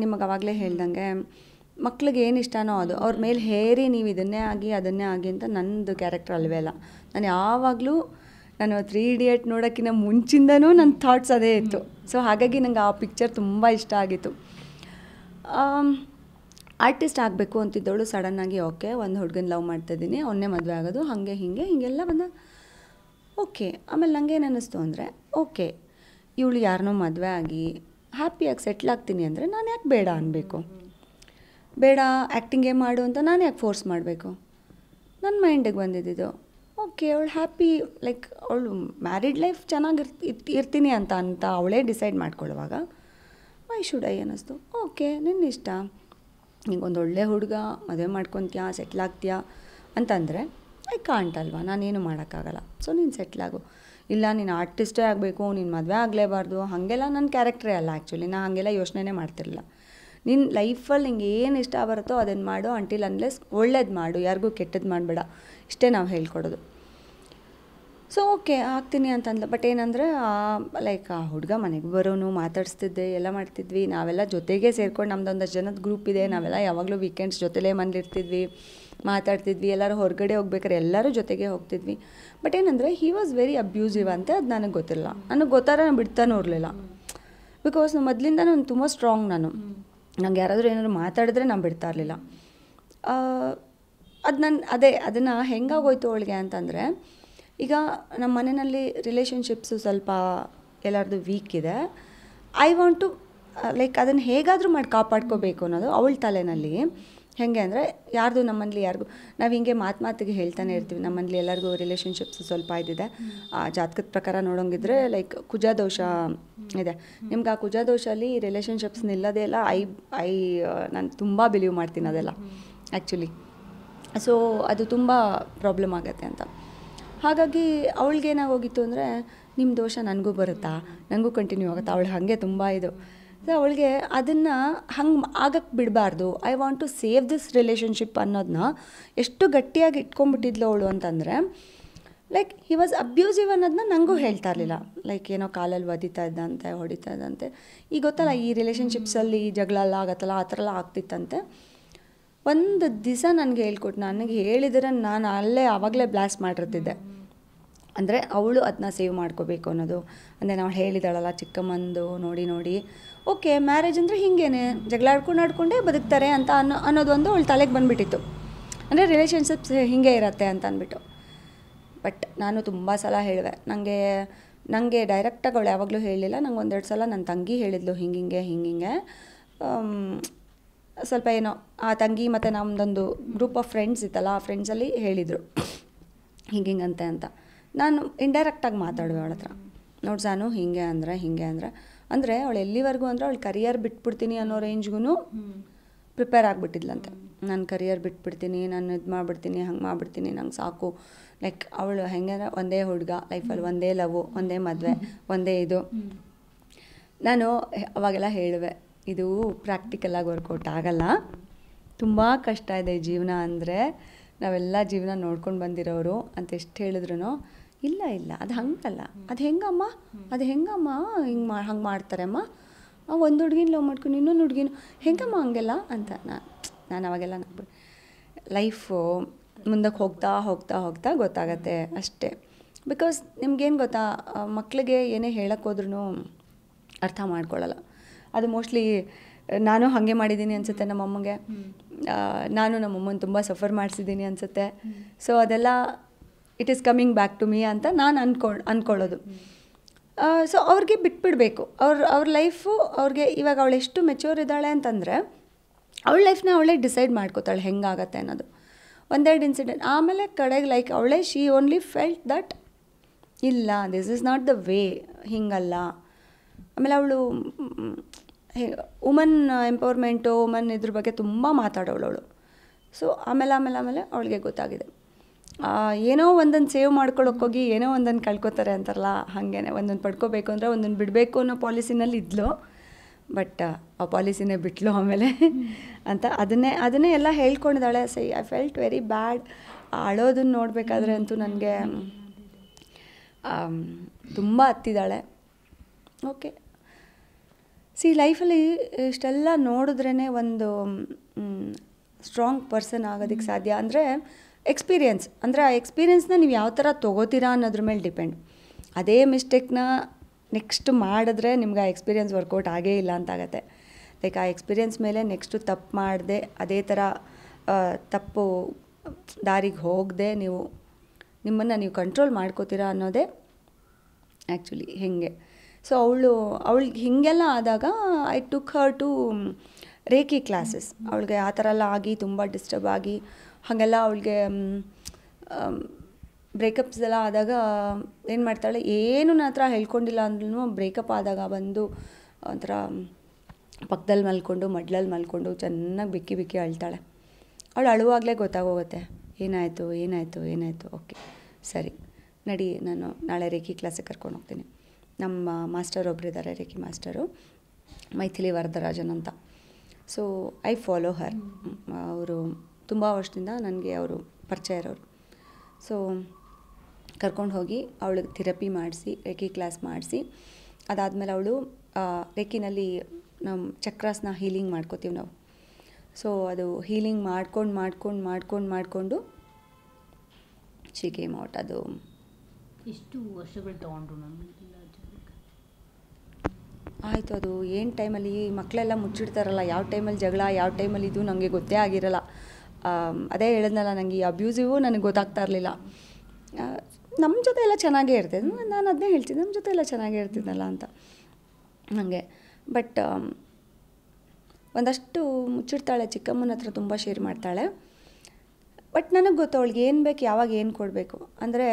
ನಿಮಗೆ ಅವಾಗಲೇ ಹೇಳ್ದಂಗೆ ಮಕ್ಳಿಗೆ ಏನು ಇಷ್ಟನೋ ಅದು ಅವ್ರ ಮೇಲೆ ಹೇರಿ ನೀವು ಇದನ್ನೇ ಆಗಿ ಅದನ್ನೇ ಆಗಿ ಅಂತ ನಂದು ಕ್ಯಾರೆಕ್ಟರ್ ಅಲ್ವೇ ಅಲ್ಲ ನಾನು ಯಾವಾಗಲೂ ನಾನು ತ್ರೀ ಇಡಿಯಟ್ ನೋಡೋಕ್ಕಿಂತ ಮುಂಚಿಂದನೂ ನನ್ನ ಥಾಟ್ಸ್ ಅದೇ ಇತ್ತು ಸೊ ಹಾಗಾಗಿ ನಂಗೆ ಆ ಪಿಕ್ಚರ್ ತುಂಬ ಇಷ್ಟ ಆಗಿತ್ತು ಆರ್ಟಿಸ್ಟ್ ಆಗಬೇಕು ಅಂತಿದ್ದವಳು ಸಡನ್ನಾಗಿ ಓಕೆ ಒಂದು ಹುಡುಗನ ಲವ್ ಮಾಡ್ತಾಯಿದ್ದೀನಿ ಅವನ್ನೇ ಮದುವೆ ಆಗೋದು ಹಾಗೆ ಹೀಗೆ ಹೀಗೆಲ್ಲ ಬಂದ ಓಕೆ ಆಮೇಲೆ ಏನು ಅನ್ನಿಸ್ತು ಅಂದರೆ ಓಕೆ ಇವಳು ಯಾರನ್ನೋ ಮದುವೆ ಆಗಿ ಹ್ಯಾಪಿಯಾಗಿ ಸೆಟ್ಲ್ ಆಗ್ತೀನಿ ಅಂದರೆ ನಾನು ಯಾಕೆ ಬೇಡ ಅನ್ನಬೇಕು ಬೇಡ ಆ್ಯಕ್ಟಿಂಗೇ ಮಾಡು ಅಂತ ನಾನು ಯಾಕೆ ಫೋರ್ಸ್ ಮಾಡಬೇಕು ನನ್ನ ಮೈಂಡಿಗೆ ಬಂದಿದ್ದು ಓಕೆ ಅವಳು ಹ್ಯಾಪಿ ಲೈಕ್ ಅವಳು ಮ್ಯಾರಿಡ್ ಲೈಫ್ ಚೆನ್ನಾಗಿರ್ ಇರ್ತೀನಿ ಅಂತ ಅಂತ ಅವಳೇ ಡಿಸೈಡ್ ಮಾಡ್ಕೊಳ್ಳುವಾಗ ವೈ ಶುಡ್ ಐ ಅನ್ನಿಸ್ತು ಓಕೆ ನಿನ್ನ ಇಷ್ಟ ಈಗ ಒಂದು ಒಳ್ಳೆ ಹುಡುಗ ಮದುವೆ ಮಾಡ್ಕೊತೀಯಾ ಸೆಟ್ಲ್ ಆಗ್ತೀಯಾ ಅಂತಂದರೆ ಐ ಕಾಂಟ್ ನಾನೇನು ಮಾಡೋಕ್ಕಾಗಲ್ಲ ಸೊ ನೀನು ಸೆಟ್ಲಾಗು ಇಲ್ಲ ನೀನು ಆರ್ಟಿಸ್ಟೇ ಆಗಬೇಕು ನೀನು ಮದುವೆ ಆಗಲೇಬಾರ್ದು ಹಾಗೆಲ್ಲ ನನ್ನ ಕ್ಯಾರೆಕ್ಟ್ರೇ ಅಲ್ಲ ಆ್ಯಕ್ಚುಲಿ ನಾನು ಹಾಗೆಲ್ಲ ಯೋಚನೆನೇ ಮಾಡ್ತಿರಲಿಲ್ಲ ನಿನ್ನ ಲೈಫಲ್ಲಿ ನಿಂಗೆ ಏನು ಇಷ್ಟ ಬರುತ್ತೋ ಅದನ್ನು ಮಾಡು ಅಂಟಿಲ್ ಅನ್ಲೆಸ್ ಒಳ್ಳೇದು ಮಾಡು ಯಾರಿಗೂ ಕೆಟ್ಟದ್ದು ಮಾಡಬೇಡ ಇಷ್ಟೇ ನಾವು ಹೇಳ್ಕೊಡೋದು ಸೊ ಓಕೆ ಆಗ್ತೀನಿ ಅಂತಂದ್ಲು ಬಟ್ ಏನಂದ್ರೆ ಲೈಕ್ ಆ ಹುಡುಗ ಮನೆಗೆ ಬರೋನು ಮಾತಾಡಿಸ್ತಿದ್ದೆ ಎಲ್ಲ ಮಾಡ್ತಿದ್ವಿ ನಾವೆಲ್ಲ ಜೊತೆಗೆ ಸೇರ್ಕೊಂಡು ನಮ್ಮದೊಂದು ಜನದ ಗ್ರೂಪ್ ಇದೆ ನಾವೆಲ್ಲ ಯಾವಾಗಲೂ ವೀಕೆಂಡ್ಸ್ ಜೊತೆಲೇ ಮನೇಲಿರ್ತಿದ್ವಿ ಮಾತಾಡ್ತಿದ್ವಿ ಎಲ್ಲರೂ ಹೊರಗಡೆ ಹೋಗ್ಬೇಕಾರೆ ಎಲ್ಲರೂ ಜೊತೆಗೆ ಹೋಗ್ತಿದ್ವಿ ಬಟ್ ಏನಂದರೆ ಹಿ ವಾಸ್ ವೆರಿ ಅಬ್ಯೂಸಿವ್ ಅಂತ ಅದು ನನಗೆ ಗೊತ್ತಿಲ್ಲ ನನಗೆ ಗೊತ್ತಾರ ನಾನು ಬಿಡ್ತಾನೂ ಇರಲಿಲ್ಲ ಬಿಕಾಸ್ ಮೊದಲಿಂದ ನಾನು ತುಂಬ ಸ್ಟ್ರಾಂಗ್ ನಾನು ನಂಗೆ ಯಾರಾದರೂ ಏನಾದರೂ ಮಾತಾಡಿದ್ರೆ ನಾನು ಬಿಡ್ತಾ ಇರಲಿಲ್ಲ ಅದು ನನ್ನ ಅದೇ ಅದನ್ನು ಹೆಂಗಾಗೋಯ್ತು ಅವಳಿಗೆ ಅಂತಂದರೆ ಈಗ ನಮ್ಮ ಮನೆಯಲ್ಲಿ ರಿಲೇಷನ್ಶಿಪ್ಸು ಸ್ವಲ್ಪ ಎಲ್ಲರದು ವೀಕ್ ಇದೆ I want to like uh, ಅದನ್ನು ಹೇಗಾದರೂ ಮಾಡಿ ಕಾಪಾಡ್ಕೋಬೇಕು ಅನ್ನೋದು ಅವಳ ತಲೆನಲ್ಲಿ ಹೇಗೆ ಅಂದರೆ ಯಾರ್ದು ನಮ್ಮಲ್ಲಿ ಯಾರಿಗೂ ನಾವು ಹಿಂಗೆ ಮಾತು ಮಾತಿಗೆ ಹೇಳ್ತಾನೆ ಇರ್ತೀವಿ ನಮ್ಮಲ್ಲಿ ಎಲ್ಲರಿಗೂ ರಿಲೇಷನ್ಶಿಪ್ಸ್ ಸ್ವಲ್ಪ ಇದಿದೆ ಜಾತಕದ ಪ್ರಕಾರ ನೋಡೋಂಗಿದ್ರೆ ಲೈಕ್ ಕುಜಾದೋಷ ಇದೆ ನಿಮ್ಗೆ ಆ ಕುಜಾದೋಷಲ್ಲಿ ರಿಲೇಷನ್ಶಿಪ್ಸ್ ನಿಲ್ಲದೇ ಇಲ್ಲ ಐ ಐ ನಾನು ತುಂಬ ಬಿಲೀವ್ ಮಾಡ್ತೀನಿ ಅದೆಲ್ಲ ಆ್ಯಕ್ಚುಲಿ ಸೊ ಅದು ತುಂಬ ಪ್ರಾಬ್ಲಮ್ ಆಗುತ್ತೆ ಅಂತ ಹಾಗಾಗಿ ಏನಾಗೋಗಿತ್ತು ಅಂದರೆ ನಿಮ್ಮ ದೋಷ ನನಗೂ ಬರುತ್ತಾ ನನಗೂ ಕಂಟಿನ್ಯೂ ಆಗುತ್ತಾ ಅವಳು ಹಾಗೆ ತುಂಬ ಇದು ಸೊ ಅವಳಿಗೆ ಅದನ್ನು ಹಂಗೆ ಆಗಕ್ಕೆ ಬಿಡಬಾರ್ದು I want to save this relationship ಅನ್ನೋದನ್ನ ಎಷ್ಟು ಗಟ್ಟಿಯಾಗಿ ಇಟ್ಕೊಂಡ್ಬಿಟ್ಟಿದ್ಲು ಅವಳು ಅಂತಂದರೆ ಲೈಕ್ ಹಿ ವಾಸ್ ಅಬ್ಯೂಸಿವ್ ಅನ್ನೋದನ್ನ ನನಗೂ ಹೇಳ್ತಾ ಇರಲಿಲ್ಲ ಲೈಕ್ ಏನೋ ಕಾಲಲ್ಲಿ ಒದಿತಾ ಇದ್ದಂತೆ ಹೊಡಿತಾ ಇದ್ದಂತೆ ಈಗ ಗೊತ್ತಲ್ಲ ಈ ರಿಲೇಷನ್ಶಿಪ್ಸಲ್ಲಿ ಜಗಳಲ್ಲ ಆಗತ್ತಲ್ಲ ಆ ಥರ ಎಲ್ಲ ಆಗ್ತಿತ್ತಂತೆ ಒಂದು ದಿವಸ ನನಗೆ ಹೇಳ್ಕೊಟ್ಟು ನನಗೆ ಹೇಳಿದ್ರೆ ನಾನು ಅಲ್ಲೇ ಆವಾಗಲೇ ಬ್ಲಾಸ್ಟ್ ಮಾಡಿರ್ತಿದ್ದೆ ಅಂದರೆ ಅವಳು ಅದನ್ನ ಸೇವ್ ಮಾಡ್ಕೋಬೇಕು ಅನ್ನೋದು ಅಂದರೆ ನಾವು ಹೇಳಿದಾಳಲ್ಲ ಚಿಕ್ಕಮ್ಮಂದು ನೋಡಿ ನೋಡಿ ಓಕೆ ಮ್ಯಾರೇಜ್ ಅಂದರೆ ಹೀಗೇನೆ ಜಗಳಾಡ್ಕೊಂಡು ಆಡ್ಕೊಂಡೇ ಬದುಕ್ತಾರೆ ಅಂತ ಅನ್ನೋ ಒಂದು ಅವಳು ತಲೆಗೆ ಬಂದುಬಿಟ್ಟಿತ್ತು ಅಂದರೆ ರಿಲೇಷನ್ಶಿಪ್ಸ್ ಹೀಗೆ ಇರತ್ತೆ ಅಂತ ಅಂದ್ಬಿಟ್ಟು ಬಟ್ ನಾನು ತುಂಬ ಸಲ ಹೇಳಿದೆ ನನಗೆ ನನಗೆ ಡೈರೆಕ್ಟಾಗಿ ಅವಳು ಯಾವಾಗಲೂ ಹೇಳಲಿಲ್ಲ ನಂಗೆ ಒಂದೆರಡು ಸಲ ನನ್ನ ತಂಗಿ ಹೇಳಿದ್ಲು ಹಿಂಗೆ ಹಿಂಗೆ ಹಿಂಗೆ ಸ್ವಲ್ಪ ಏನೋ ಆ ತಂಗಿ ಮತ್ತು ನಮ್ಮದೊಂದು ಗ್ರೂಪ್ ಆಫ್ ಫ್ರೆಂಡ್ಸ್ ಇತ್ತಲ್ಲ ಆ ಫ್ರೆಂಡ್ಸಲ್ಲಿ ಹೇಳಿದರು ಹಿಂಗೆ ಹಿಂಗಂತೆ ಅಂತ ನಾನು ಇಂಡೈರೆಕ್ಟಾಗಿ ಮಾತಾಡುವೆ ಅವಳ ಹತ್ರ ನೋಡಿ ಸಾನು ಹೀಗೆ ಅಂದರೆ ಹೀಗೆ ಅಂದರೆ ಅಂದರೆ ಅವಳು ಎಲ್ಲಿವರೆಗೂ ಅಂದ್ರೆ ಅವಳು ಕರಿಯರ್ ಬಿಟ್ಬಿಡ್ತೀನಿ ಅನ್ನೋ ರೇಂಜ್ಗೂ ಪ್ರಿಪೇರ್ ಆಗಿಬಿಟ್ಟಿದ್ಲಂತೆ ನಾನು ಕರಿಯರ್ ಬಿಟ್ಬಿಡ್ತೀನಿ ನಾನು ಇದು ಮಾಡಿಬಿಡ್ತೀನಿ ಹಂಗೆ ಮಾಡಿಬಿಡ್ತೀನಿ ನಂಗೆ ಸಾಕು ಲೈಕ್ ಅವಳು ಹೆಂಗೆ ಒಂದೇ ಹುಡುಗ ಲೈಫಲ್ಲಿ ಒಂದೇ ಲವ್ ಒಂದೇ ಮದುವೆ ಒಂದೇ ಇದು ನಾನು ಅವಾಗೆಲ್ಲ ಹೇಳುವೆ ಇದು ಆಗಿ ವರ್ಕೌಟ್ ಆಗಲ್ಲ ತುಂಬ ಕಷ್ಟ ಇದೆ ಜೀವನ ಅಂದರೆ ನಾವೆಲ್ಲ ಜೀವನ ನೋಡ್ಕೊಂಡು ಬಂದಿರೋರು ಅಂತ ಎಷ್ಟು ಹೇಳಿದ್ರು ಇಲ್ಲ ಇಲ್ಲ ಅದು ಹಂಗಲ್ಲ ಅದು ಹೆಂಗಮ್ಮ ಅದು ಹೆಂಗಮ್ಮ ಹಿಂಗೆ ಮಾ ಹಂಗೆ ಆ ಒಂದು ಹುಡುಗಿನ ಲವ್ ಮಾಡ್ಕೊಂಡು ಇನ್ನೊಂದು ಹುಡುಗಿನ ಹೆಂಗಮ್ಮ ಹಂಗೆಲ್ಲ ಅಂತ ನಾನು ನಾನು ಅವಾಗೆಲ್ಲ ಲೈಫು ಮುಂದಕ್ಕೆ ಹೋಗ್ತಾ ಹೋಗ್ತಾ ಹೋಗ್ತಾ ಗೊತ್ತಾಗತ್ತೆ ಅಷ್ಟೇ ಬಿಕಾಸ್ ನಿಮ್ಗೇನು ಗೊತ್ತಾ ಮಕ್ಕಳಿಗೆ ಏನೇ ಹೇಳೋಕ್ಕೋದ್ರೂ ಅರ್ಥ ಮಾಡ್ಕೊಳ್ಳಲ್ಲ ಅದು ಮೋಸ್ಟ್ಲಿ ನಾನು ಹಾಗೆ ಮಾಡಿದ್ದೀನಿ ಅನಿಸುತ್ತೆ ನಮ್ಮಮ್ಮಗೆ ನಾನು ನಮ್ಮಮ್ಮನ ತುಂಬ ಸಫರ್ ಮಾಡಿಸಿದ್ದೀನಿ ಅನಿಸುತ್ತೆ ಸೊ ಅದೆಲ್ಲ it is coming back to me ಅಂತ ನಾನು ಅನ್ಕೊ ಅಂದ್ಕೊಳ್ಳೋದು ಸೊ ಅವ್ರಿಗೆ ಬಿಟ್ಬಿಡಬೇಕು ಅವ್ರ ಅವ್ರ ಲೈಫು ಅವ್ರಿಗೆ ಇವಾಗ ಅವಳು ಎಷ್ಟು ಮೆಚೂರ್ ಇದ್ದಾಳೆ ಅಂತಂದರೆ ಅವಳ ಲೈಫ್ನ ಅವಳೇ ಡಿಸೈಡ್ ಮಾಡ್ಕೋತಾಳೆ ಹೆಂಗಾಗತ್ತೆ ಅನ್ನೋದು ಒಂದೆರಡು ಇನ್ಸಿಡೆಂಟ್ ಆಮೇಲೆ ಕಡೆಗೆ ಲೈಕ್ ಅವಳೇ ಶಿ ಓನ್ಲಿ ಫೆಲ್ಟ್ ದಟ್ ಇಲ್ಲ this is not the way ಹಿಂಗಲ್ಲ ಆಮೇಲೆ ಅವಳು ವುಮನ್ ಎಂಪವರ್ಮೆಂಟು ವುಮನ್ ಇದ್ರ ಬಗ್ಗೆ ತುಂಬ ಮಾತಾಡೋಳವಳು ಸೊ ಆಮೇಲೆ ಆಮೇಲೆ ಆಮೇಲೆ ಅವಳಿಗೆ ಗೊತ್ತಾಗಿದೆ ಏನೋ ಒಂದೊಂದು ಸೇವ್ ಮಾಡ್ಕೊಳ್ಳೋಕೆ ಹೋಗಿ ಏನೋ ಒಂದನ್ನು ಕಳ್ಕೊತಾರೆ ಅಂತಾರಲ್ಲ ಹಾಗೇನೆ ಒಂದೊಂದು ಪಡ್ಕೋಬೇಕು ಅಂದರೆ ಒಂದೊಂದು ಬಿಡಬೇಕು ಅನ್ನೋ ಪಾಲಿಸಿನಲ್ಲಿ ಇದ್ಲು ಬಟ್ ಆ ಪಾಲಿಸಿನೇ ಬಿಟ್ಲು ಆಮೇಲೆ ಅಂತ ಅದನ್ನೇ ಅದನ್ನೇ ಎಲ್ಲ ಹೇಳ್ಕೊಂಡಿದ್ದಾಳೆ so I felt very bad ಆಳೋದನ್ನು ನೋಡಬೇಕಾದ್ರೆ ಅಂತೂ ನನಗೆ ತುಂಬ ಹತ್ತಿದ್ದಾಳೆ ಓಕೆ ಸಿ ಲೈಫಲ್ಲಿ ಇಷ್ಟೆಲ್ಲ ನೋಡಿದ್ರೇ ಒಂದು ಸ್ಟ್ರಾಂಗ್ ಪರ್ಸನ್ ಆಗೋದಕ್ಕೆ ಸಾಧ್ಯ ಅಂದರೆ ಎಕ್ಸ್ಪೀರಿಯನ್ಸ್ ಅಂದರೆ ಆ ಎಕ್ಸ್ಪೀರಿಯೆನ್ಸ್ನ ನೀವು ಯಾವ ಥರ ತೊಗೋತೀರಾ ಅನ್ನೋದ್ರ ಮೇಲೆ ಡಿಪೆಂಡ್ ಅದೇ ಮಿಸ್ಟೇಕ್ನ ನೆಕ್ಸ್ಟ್ ಮಾಡಿದ್ರೆ ನಿಮ್ಗೆ ಆ ಎಕ್ಸ್ಪೀರಿಯನ್ಸ್ ವರ್ಕೌಟ್ ಆಗೇ ಇಲ್ಲ ಅಂತಾಗತ್ತೆ ಲೈಕ್ ಆ ಎಕ್ಸ್ಪೀರಿಯನ್ಸ್ ಮೇಲೆ ನೆಕ್ಸ್ಟು ತಪ್ಪು ಮಾಡಿದೆ ಅದೇ ಥರ ತಪ್ಪು ದಾರಿಗೆ ಹೋಗದೆ ನೀವು ನಿಮ್ಮನ್ನು ನೀವು ಕಂಟ್ರೋಲ್ ಮಾಡ್ಕೋತೀರಾ ಅನ್ನೋದೇ ಆ್ಯಕ್ಚುಲಿ ಹೇಗೆ ಸೊ ಅವಳು ಅವಳಿಗೆ ಹೀಗೆಲ್ಲ ಆದಾಗ I took her to reiki classes ಅವಳಿಗೆ ಆ ಥರ ಎಲ್ಲ ಆಗಿ ತುಂಬ ಡಿಸ್ಟರ್ಬ್ ಆಗಿ ಹಾಗೆಲ್ಲ ಅವಳಿಗೆ ಬ್ರೇಕಪ್ಸ್ ಎಲ್ಲ ಆದಾಗ ಏನು ಮಾಡ್ತಾಳೆ ಏನು ನನ್ನ ಹತ್ರ ಹೇಳ್ಕೊಂಡಿಲ್ಲ ಅಂದ್ರೂ ಬ್ರೇಕಪ್ ಆದಾಗ ಬಂದು ಒಂಥರ ಪಕ್ಕದಲ್ಲಿ ಮಲ್ಕೊಂಡು ಮಡ್ಲಲ್ಲಿ ಮಲ್ಕೊಂಡು ಚೆನ್ನಾಗಿ ಬಿಕ್ಕಿ ಬಿಕ್ಕಿ ಅಳ್ತಾಳೆ ಅವಳು ಅಳುವಾಗಲೇ ಗೊತ್ತಾಗೋಗುತ್ತೆ ಏನಾಯಿತು ಏನಾಯಿತು ಏನಾಯಿತು ಓಕೆ ಸರಿ ನಡಿ ನಾನು ನಾಳೆ ರೇಖಿ ಕ್ಲಾಸಿಗೆ ಕರ್ಕೊಂಡು ಹೋಗ್ತೀನಿ ನಮ್ಮ ಮಾಸ್ಟರ್ ಇದ್ದಾರೆ ರೇಖಿ ಮಾಸ್ಟರು ಮೈಥಿಲಿ ವರದರಾಜನ್ ಅಂತ ಸೊ ಐ ಫಾಲೋ ಹರ್ ಅವರು ತುಂಬ ವರ್ಷದಿಂದ ನನಗೆ ಅವರು ಪರಿಚಯ ಇರೋರು ಸೊ ಕರ್ಕೊಂಡು ಹೋಗಿ ಅವಳಿಗೆ ಥೆರಪಿ ಮಾಡಿಸಿ ರೇಖಿ ಕ್ಲಾಸ್ ಮಾಡಿಸಿ ಅದಾದಮೇಲೆ ಅವಳು ರೇಖಿನಲ್ಲಿ ನಮ್ಮ ಚಕ್ರಾಸ್ನ ಹೀಲಿಂಗ್ ಮಾಡ್ಕೋತೀವಿ ನಾವು ಸೊ ಅದು ಹೀಲಿಂಗ್ ಮಾಡ್ಕೊಂಡು ಮಾಡ್ಕೊಂಡು ಮಾಡ್ಕೊಂಡು ಮಾಡಿಕೊಂಡು ಶಿ ಅದು ಎಷ್ಟು ವರ್ಷಗಳು ತೊಗೊಂಡ್ರು ಆಯಿತು ಅದು ಏನು ಟೈಮಲ್ಲಿ ಮಕ್ಕಳೆಲ್ಲ ಮುಚ್ಚಿಡ್ತಾರಲ್ಲ ಯಾವ ಟೈಮಲ್ಲಿ ಜಗಳ ಯಾವ ಟೈಮಲ್ಲಿ ಇದು ನನಗೆ ಗೊತ್ತೇ ಆಗಿರಲ್ಲ ಅದೇ ಹೇಳಿದ್ನಲ್ಲ ನನಗೆ ಈ ಅಬ್ಯೂಸಿವು ನನಗೆ ಗೊತ್ತಾಗ್ತಾ ಇರಲಿಲ್ಲ ನಮ್ಮ ಜೊತೆ ಎಲ್ಲ ಚೆನ್ನಾಗೇ ಇರ್ತದೆ ನಾನು ಅದನ್ನೇ ಹೇಳ್ತಿದ್ದೆ ನಮ್ಮ ಜೊತೆ ಎಲ್ಲ ಚೆನ್ನಾಗೇ ಇರ್ತಿದ್ದಲ್ಲ ಅಂತ ನನಗೆ ಬಟ್ ಒಂದಷ್ಟು ಮುಚ್ಚಿಡ್ತಾಳೆ ಚಿಕ್ಕಮ್ಮನ ಹತ್ರ ತುಂಬ ಶೇರ್ ಮಾಡ್ತಾಳೆ ಬಟ್ ನನಗೆ ಗೊತ್ತು ಅವಳಿಗೆ ಏನು ಬೇಕು ಯಾವಾಗ ಏನು ಕೊಡಬೇಕು ಅಂದರೆ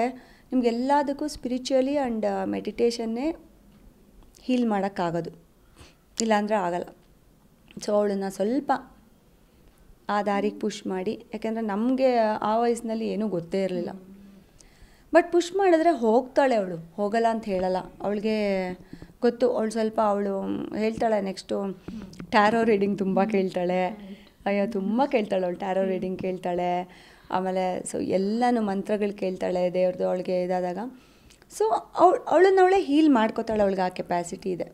ನಿಮಗೆಲ್ಲದಕ್ಕೂ ಸ್ಪಿರಿಚುವಲಿ ಆ್ಯಂಡ್ ಮೆಡಿಟೇಷನ್ನೇ ಹೀಲ್ ಮಾಡೋಕ್ಕಾಗೋದು ಇಲ್ಲಾಂದರೆ ಆಗಲ್ಲ ಸೊ ಅವಳನ್ನ ಸ್ವಲ್ಪ ಆ ದಾರಿಗೆ ಪುಷ್ ಮಾಡಿ ಯಾಕೆಂದರೆ ನಮಗೆ ಆ ವಯಸ್ಸಿನಲ್ಲಿ ಏನೂ ಗೊತ್ತೇ ಇರಲಿಲ್ಲ ಬಟ್ ಪುಷ್ ಮಾಡಿದ್ರೆ ಹೋಗ್ತಾಳೆ ಅವಳು ಹೋಗಲ್ಲ ಅಂತ ಹೇಳಲ್ಲ ಅವಳಿಗೆ ಗೊತ್ತು ಅವಳು ಸ್ವಲ್ಪ ಅವಳು ಹೇಳ್ತಾಳೆ ನೆಕ್ಸ್ಟು ಟ್ಯಾರೋ ರೀಡಿಂಗ್ ತುಂಬ ಕೇಳ್ತಾಳೆ ಅಯ್ಯೋ ತುಂಬ ಕೇಳ್ತಾಳೆ ಅವಳು ಟ್ಯಾರೋ ರೀಡಿಂಗ್ ಕೇಳ್ತಾಳೆ ಆಮೇಲೆ ಸೊ ಎಲ್ಲನೂ ಮಂತ್ರಗಳು ಕೇಳ್ತಾಳೆ ದೇವ್ರದ್ದು ಅವಳಿಗೆ ಇದಾದಾಗ ಸೊ ಅವಳು ಅವಳನ್ನವಳೇ ಹೀಲ್ ಮಾಡ್ಕೋತಾಳೆ ಅವಳಿಗೆ ಆ ಕೆಪ್ಯಾಸಿಟಿ ಇದೆ